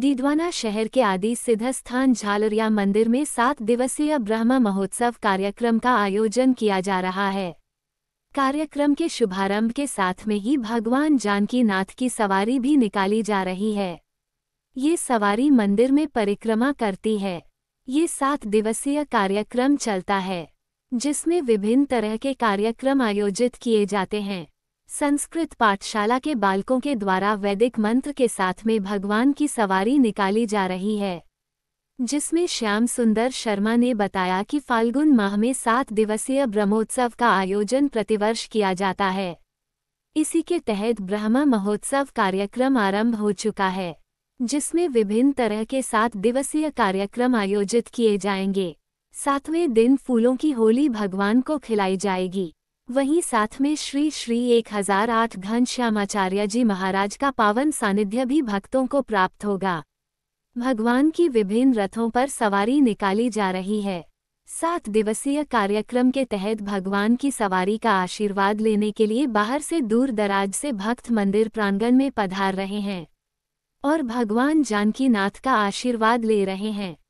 दीदवाना शहर के आदि सिद्धस्थान झालरिया मंदिर में सात दिवसीय ब्रह्म महोत्सव कार्यक्रम का आयोजन किया जा रहा है कार्यक्रम के शुभारंभ के साथ में ही भगवान जानकी नाथ की सवारी भी निकाली जा रही है ये सवारी मंदिर में परिक्रमा करती है ये सात दिवसीय कार्यक्रम चलता है जिसमें विभिन्न तरह के कार्यक्रम आयोजित किए जाते हैं संस्कृत पाठशाला के बालकों के द्वारा वैदिक मंत्र के साथ में भगवान की सवारी निकाली जा रही है जिसमें श्याम सुंदर शर्मा ने बताया कि फाल्गुन माह में सात दिवसीय ब्रह्मोत्सव का आयोजन प्रतिवर्ष किया जाता है इसी के तहत ब्रह्मा महोत्सव कार्यक्रम आरंभ हो चुका है जिसमें विभिन्न तरह के सात दिवसीय कार्यक्रम आयोजित किए जाएंगे सातवें दिन फूलों की होली भगवान को खिलाई जाएगी वहीं साथ में श्री श्री एक हजार आठ घनश्यामाचार्य जी महाराज का पावन सानिध्य भी भक्तों को प्राप्त होगा भगवान की विभिन्न रथों पर सवारी निकाली जा रही है सात दिवसीय कार्यक्रम के तहत भगवान की सवारी का आशीर्वाद लेने के लिए बाहर से दूर दराज से भक्त मंदिर प्रांगण में पधार रहे हैं और भगवान जानकीनाथ का आशीर्वाद ले रहे हैं